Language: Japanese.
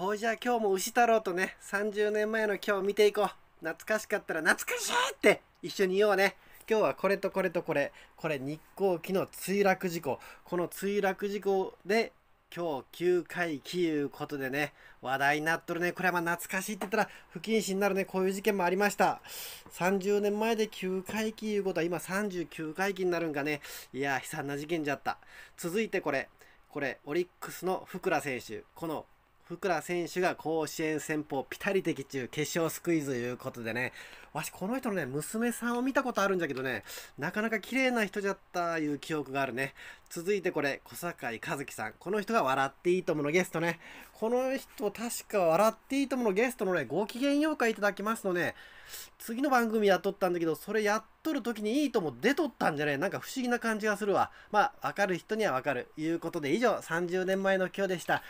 ほいじゃあ今日も牛太郎とね30年前の今日見ていこう懐かしかったら懐かしいって一緒に言おうね今日はこれとこれとこれこれ日航機の墜落事故この墜落事故で今日9回忌いうことでね話題になっとるねこれはまあ懐かしいって言ったら不謹慎になるねこういう事件もありました30年前で9回忌いうことは今39回忌になるんかねいや悲惨な事件じゃった続いてこれこれオリックスの福良選手この福良選手が甲子園戦法ピタリ的中決勝スクイズということでね、わしこの人のね、娘さんを見たことあるんじゃけどね、なかなか綺麗な人じゃったいう記憶があるね。続いてこれ、小坂井和樹さん。この人が笑っていいとものゲストね。この人確か笑っていいとものゲストのね、ご機嫌妖怪いただきますので、次の番組やっとったんだけど、それやっとる時にいいとも出とったんじゃねなんか不思議な感じがするわ。まあ、わかる人にはわかる。いうことで以上、30年前の今日でした。